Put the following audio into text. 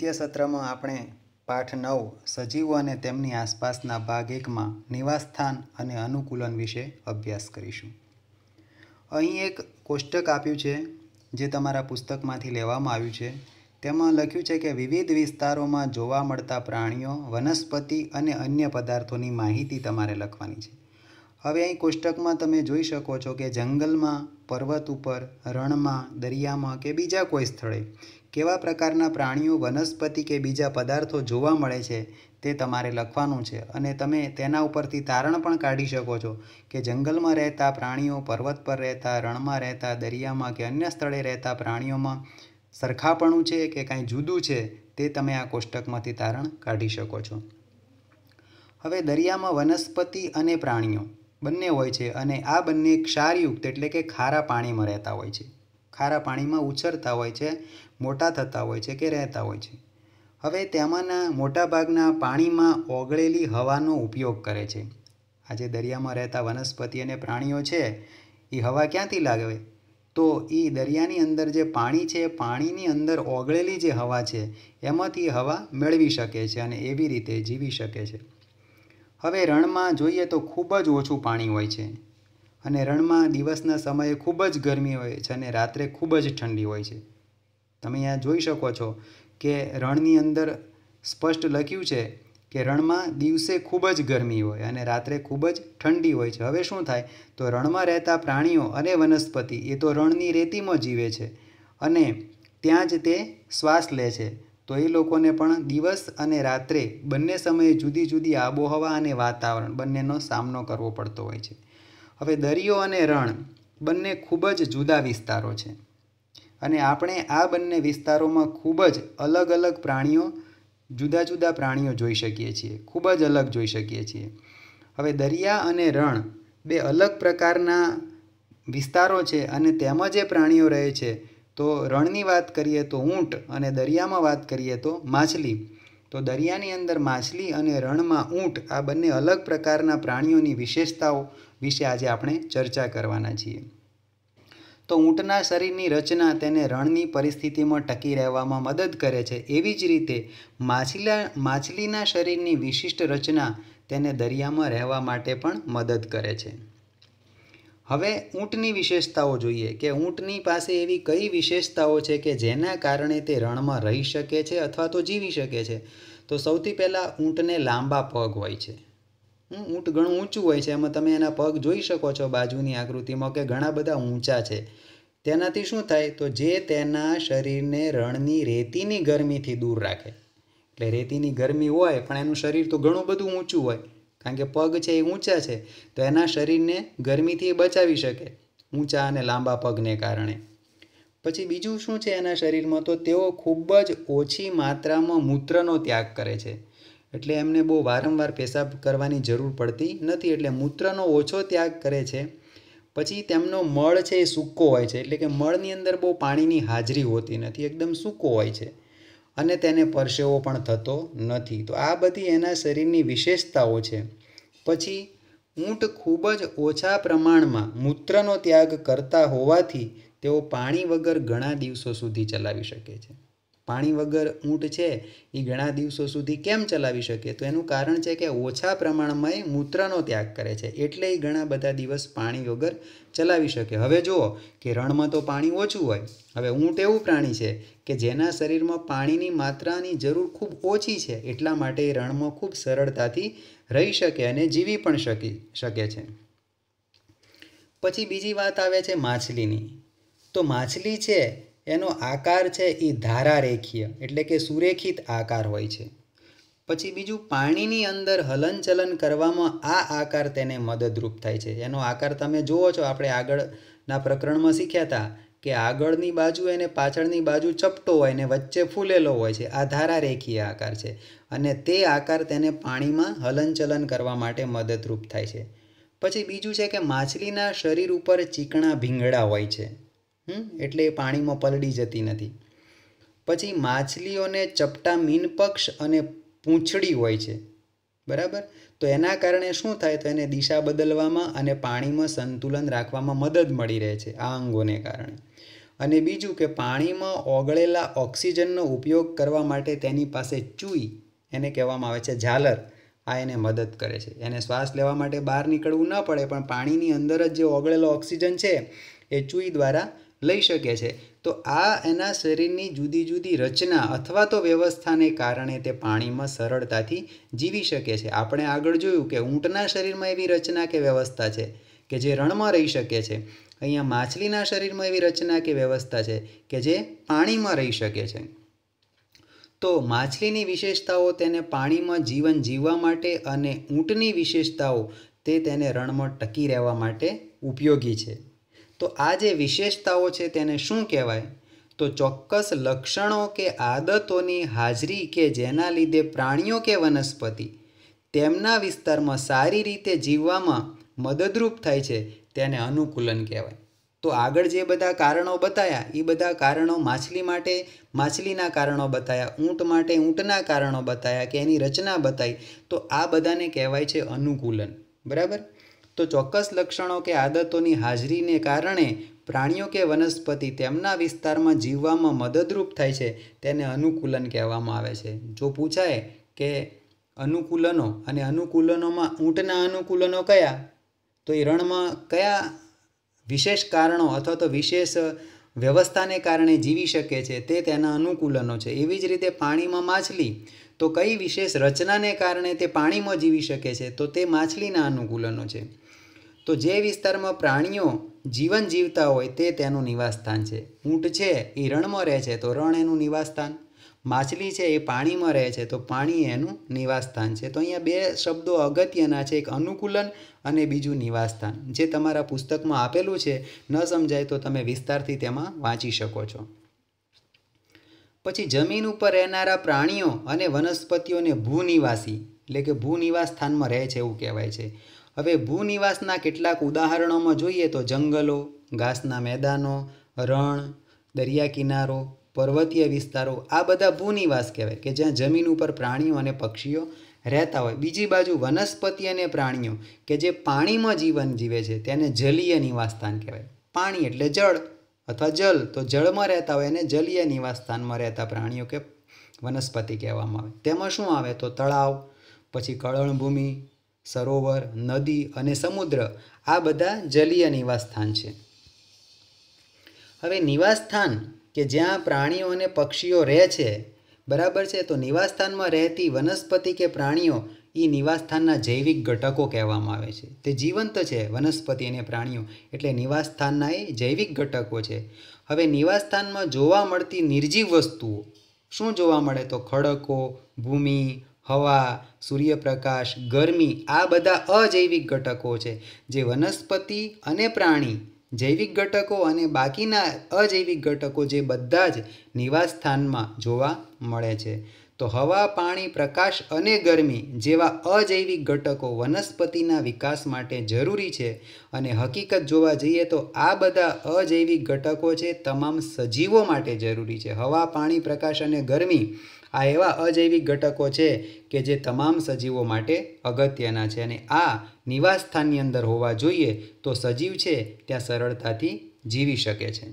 દ્વિતીય સત્રમાં આપણે પાઠ નવ સજીવો અને તેમની આસપાસના ભાગ એકમાં નિવાસસ્થાન અને અનુકૂલન વિશે અભ્યાસ કરીશું અહીં એક કોષ્ટક આપ્યું છે જે તમારા પુસ્તકમાંથી લેવામાં આવ્યું છે તેમાં લખ્યું છે કે વિવિધ વિસ્તારોમાં જોવા મળતા પ્રાણીઓ વનસ્પતિ અને અન્ય પદાર્થોની માહિતી તમારે લખવાની છે હવે અહીં કોષ્ટકમાં તમે જોઈ શકો છો કે જંગલમાં પર્વત ઉપર રણમાં દરિયામાં કે બીજા કોઈ સ્થળે કેવા પ્રકારના પ્રાણીઓ વનસ્પતિ કે બીજા પદાર્થો જોવા મળે છે તે તમારે લખવાનું છે અને તમે તેના ઉપરથી તારણ પણ કાઢી શકો છો કે જંગલમાં રહેતા પ્રાણીઓ પર્વત પર રહેતા રણમાં રહેતા દરિયામાં કે અન્ય સ્થળે રહેતા પ્રાણીઓમાં સરખાપણું છે કે કાંઈ જુદું છે તે તમે આ કોષ્ટકમાંથી તારણ કાઢી શકો છો હવે દરિયામાં વનસ્પતિ અને પ્રાણીઓ બંને હોય છે અને આ બંને ક્ષારયુક્ત એટલે કે ખારા પાણીમાં રહેતા હોય છે ખારા પાણીમાં ઉછરતા હોય છે મોટા થતા હોય છે કે રહેતા હોય છે હવે તેમાંના મોટાભાગના પાણીમાં ઓગળેલી હવાનો ઉપયોગ કરે છે આજે દરિયામાં રહેતા વનસ્પતિ અને પ્રાણીઓ છે એ હવા ક્યાંથી લાગે તો એ દરિયાની અંદર જે પાણી છે પાણીની અંદર ઓગળેલી જે હવા છે એમાંથી હવા મેળવી શકે છે અને એવી રીતે જીવી શકે છે હવે રણમાં જોઈએ તો ખૂબ જ ઓછું પાણી હોય છે અને રણમાં દિવસના સમયે ખૂબ જ ગરમી હોય છે અને રાત્રે ખૂબ જ ઠંડી હોય છે તમે અહીંયા જોઈ શકો છો કે રણની અંદર સ્પષ્ટ લખ્યું છે કે રણમાં દિવસે ખૂબ જ ગરમી હોય અને રાત્રે ખૂબ જ ઠંડી હોય છે હવે શું થાય તો રણમાં રહેતા પ્રાણીઓ અને વનસ્પતિ એ તો રણની રેતીમાં જીવે છે અને ત્યાં જ તે શ્વાસ લે છે તો એ લોકોને પણ દિવસ અને રાત્રે બંને સમયે જુદી જુદી આબોહવા અને વાતાવરણ બંનેનો સામનો કરવો પડતો હોય છે હવે દરિયો અને રણ બંને ખૂબ જ જુદા વિસ્તારો છે અને આપણે આ બંને વિસ્તારોમાં ખૂબ જ અલગ અલગ પ્રાણીઓ જુદા જુદા પ્રાણીઓ જોઈ શકીએ છીએ ખૂબ જ અલગ જોઈ શકીએ છીએ હવે દરિયા અને રણ બે અલગ પ્રકારના વિસ્તારો છે અને તેમાં જે પ્રાણીઓ રહે છે તો રણની વાત કરીએ તો ઊંટ અને દરિયામાં વાત કરીએ તો માછલી તો દરિયાની અંદર માછલી અને રણમાં ઊંટ આ બંને અલગ પ્રકારના પ્રાણીઓની વિશેષતાઓ વિશે આજે આપણે ચર્ચા કરવાના છીએ તો ઊંટના શરીરની રચના તેને રણની પરિસ્થિતિમાં ટકી રહેવામાં મદદ કરે છે એવી જ રીતે માછલા માછલીના શરીરની વિશિષ્ટ રચના તેને દરિયામાં રહેવા માટે પણ મદદ કરે છે હવે ઊંટની વિશેષતાઓ જોઈએ કે ઊંટની પાસે એવી કઈ વિશેષતાઓ છે કે જેના કારણે તે રણમાં રહી શકે છે અથવા તો જીવી શકે છે તો સૌથી પહેલાં ઊંટને લાંબા પગ હોય છે ઊંટ ઘણું ઊંચું હોય છે એમાં તમે એના પગ જોઈ શકો છો બાજુની આકૃતિમાં કે ઘણા બધા ઊંચા છે તેનાથી શું થાય તો જે તેના શરીરને રણની રેતીની ગરમીથી દૂર રાખે એટલે રેતીની ગરમી હોય પણ એનું શરીર તો ઘણું બધું ઊંચું હોય કારણ કે પગ છે એ ઊંચા છે તો એના શરીરને ગરમીથી બચાવી શકે ઊંચા અને લાંબા પગને કારણે પછી બીજું શું છે એના શરીરમાં તો તેઓ ખૂબ જ ઓછી માત્રામાં મૂત્રનો ત્યાગ કરે છે એટલે એમને બહુ વારંવાર પેશાબ કરવાની જરૂર પડતી નથી એટલે મૂત્રનો ઓછો ત્યાગ કરે છે પછી તેમનો મળ છે એ સૂકો હોય છે એટલે કે મળની અંદર બહુ પાણીની હાજરી હોતી નથી એકદમ સૂકો હોય છે અને તેને પરસેવો પણ થતો નથી તો આ બધી એના શરીરની વિશેષતાઓ છે પછી ઊંટ ખૂબ જ ઓછા પ્રમાણમાં મૂત્રનો ત્યાગ કરતા હોવાથી તેઓ પાણી વગર ઘણા દિવસો સુધી ચલાવી શકે છે પાણી વગર ઊંટ છે એ ઘણા દિવસો સુધી કેમ ચલાવી શકે તો એનું કારણ છે કે ઓછા પ્રમાણમાં એ મૂત્રનો ત્યાગ કરે છે એટલે એ ઘણા બધા દિવસ પાણી વગર ચલાવી શકે હવે જુઓ કે રણમાં તો પાણી ઓછું હોય હવે ઊંટ એવું પ્રાણી છે કે જેના શરીરમાં પાણીની માત્રાની જરૂર ખૂબ ઓછી છે એટલા માટે એ રણમાં ખૂબ સરળતાથી રહી શકે અને જીવી પણ શકી શકે છે પછી બીજી વાત આવે છે માછલીની તો માછલી છે એનો આકાર છે એ ધારારેખીય એટલે કે સુરેખિત આકાર હોય છે પછી બીજું પાણીની અંદર હલનચલન કરવામાં આ આકાર તેને મદદરૂપ થાય છે એનો આકાર તમે જુઓ છો આપણે આગળના પ્રકરણમાં શીખ્યા હતા કે આગળની બાજુ એને પાછળની બાજુ ચપટો હોય ને વચ્ચે ફૂલેલો હોય છે આ ધારારેખીય આકાર છે અને તે આકાર તેને પાણીમાં હલનચલન કરવા માટે મદદરૂપ થાય છે પછી બીજું છે કે માછલીના શરીર ઉપર ચીકણા ભીંગડા હોય છે એટલે એ પાણીમાં પલળી જતી નથી પછી માછલીઓને ચપટા મીન અને પૂંછડી હોય છે બરાબર તો એના કારણે શું થાય તો એને દિશા બદલવામાં અને પાણીમાં સંતુલન રાખવામાં મદદ મળી રહે છે આ અંગોને કારણે અને બીજું કે પાણીમાં ઓગળેલા ઓક્સિજનનો ઉપયોગ કરવા માટે તેની પાસે ચૂઈ એને કહેવામાં આવે છે ઝાલર આ એને મદદ કરે છે એને શ્વાસ લેવા માટે બહાર નીકળવું ન પડે પણ પાણીની અંદર જ જે ઓગળેલો ઓક્સિજન છે એ ચૂઈ દ્વારા લઈ શકે છે તો આ એના શરીરની જુદી જુદી રચના અથવા તો વ્યવસ્થાને કારણે તે પાણીમાં સરળતાથી જીવી શકે છે આપણે આગળ જોયું કે ઊંટના શરીરમાં એવી રચના કે વ્યવસ્થા છે કે જે રણમાં રહી શકે છે અહીંયા માછલીના શરીરમાં એવી રચના કે વ્યવસ્થા છે કે જે પાણીમાં રહી શકે છે તો માછલીની વિશેષતાઓ તેને પાણીમાં જીવન જીવવા માટે અને ઊંટની વિશેષતાઓ તે તેને રણમાં ટકી રહેવા માટે ઉપયોગી છે તો આ જે વિશેષતાઓ છે તેને શું કહેવાય તો ચોક્કસ લક્ષણો કે આદતોની હાજરી કે જેના લીધે પ્રાણીઓ કે વનસ્પતિ તેમના વિસ્તારમાં સારી રીતે જીવવામાં મદદરૂપ થાય છે તેને અનુકૂલન કહેવાય તો આગળ જે બધા કારણો બતાયા એ બધા કારણો માછલી માટે માછલીના કારણો બતાયા ઊંટ માટે ઊંટના કારણો બતાયા કે એની રચના બતાવી તો આ બધાને કહેવાય છે અનુકૂલન બરાબર તો ચોક્કસ લક્ષણો કે આદતોની હાજરીને કારણે પ્રાણીઓ કે વનસ્પતિ તેમના વિસ્તારમાં જીવવામાં મદદરૂપ થાય છે તેને અનુકૂલન કહેવામાં આવે છે જો પૂછાય કે અનુકૂલનો અને અનુકૂલનોમાં ઊંટના અનુકૂલનો કયા તો એ રણમાં કયા વિશેષ કારણો અથવા તો વિશેષ વ્યવસ્થાને કારણે જીવી શકે છે તે તેના અનુકૂલનો છે એવી જ રીતે પાણીમાં માછલી તો કઈ વિશેષ રચનાને કારણે તે પાણીમાં જીવી શકે છે તો તે માછલીના અનુકૂલનો છે તો જે વિસ્તારમાં પ્રાણીઓ જીવન જીવતા હોય તે તેનું નિવાસસ્થાન છે ઊંટ છે એ રણમાં રહે છે તો રણ એનું નિવાસસ્થાન માછલી છે એ પાણીમાં રહે છે તો પાણી એનું નિવાસસ્થાન છે તો અહીંયા બે શબ્દો અગત્યના છે એક અનુકૂલન અને બીજું નિવાસસ્થાન જે તમારા પુસ્તકમાં આપેલું છે ન સમજાય તો તમે વિસ્તારથી તેમાં વાંચી શકો છો પછી જમીન ઉપર રહેનારા પ્રાણીઓ અને વનસ્પતિઓને ભૂનિવાસી એટલે કે ભૂનિવાસ સ્થાનમાં રહે છે એવું કહેવાય છે હવે ભૂનિવાસના કેટલાક ઉદાહરણોમાં જોઈએ તો જંગલો ઘાસના મેદાનો રણ દરિયા કિનારો પર્વતીય વિસ્તારો આ બધા ભૂનિવાસ કહેવાય કે જ્યાં જમીન ઉપર પ્રાણીઓ અને પક્ષીઓ રહેતા હોય બીજી બાજુ વનસ્પતિ અને પ્રાણીઓ કે જે પાણીમાં જીવન જીવે છે તેને જલીય નિવાસસ્થાન કહેવાય પાણી એટલે જળ અથવા જલ તો જળમાં રહેતા હોય એને જલીય નિવાસસ્થાનમાં રહેતા પ્રાણીઓ કે વનસ્પતિ કહેવામાં આવે તેમાં શું આવે તો તળાવ પછી કળણભૂમિ સરોવર નદી અને સમુદ્ર આ બધા જલીય નિવાસસ્થાન છે હવે નિવાસસ્થાન કે જ્યાં પ્રાણીઓ અને પક્ષીઓ રહે છે બરાબર છે તો નિવાસસ્થાનમાં રહેતી વનસ્પતિ કે પ્રાણીઓ એ નિવાસસ્થાનના જૈવિક ઘટકો કહેવામાં આવે છે તે જીવંત છે વનસ્પતિ અને પ્રાણીઓ એટલે નિવાસસ્થાનના એ જૈવિક ઘટકો છે હવે નિવાસસ્થાનમાં જોવા મળતી નિર્જીવ વસ્તુઓ શું જોવા મળે તો ખડકો ભૂમિ હવા સૂર્યપ્રકાશ ગરમી આ બધા અજૈવિક ઘટકો છે જે વનસ્પતિ અને પ્રાણી જૈવિક ઘટકો અને બાકીના અજૈવિક ઘટકો જે બધા જ નિવાસસ્થાનમાં જોવા મળે છે તો હવા પાણી પ્રકાશ અને ગરમી જેવા અજૈવિક ઘટકો વનસ્પતિના વિકાસ માટે જરૂરી છે અને હકીકત જોવા જઈએ તો આ બધા અજૈવિક ઘટકો છે તમામ સજીવો માટે જરૂરી છે હવા પાણી પ્રકાશ અને ગરમી આ એવા અજૈવિક ઘટકો છે કે જે તમામ સજીવો માટે અગત્યના છે અને આ નિવાસસ્થાનની અંદર હોવા જોઈએ તો સજીવ છે ત્યાં સરળતાથી જીવી શકે છે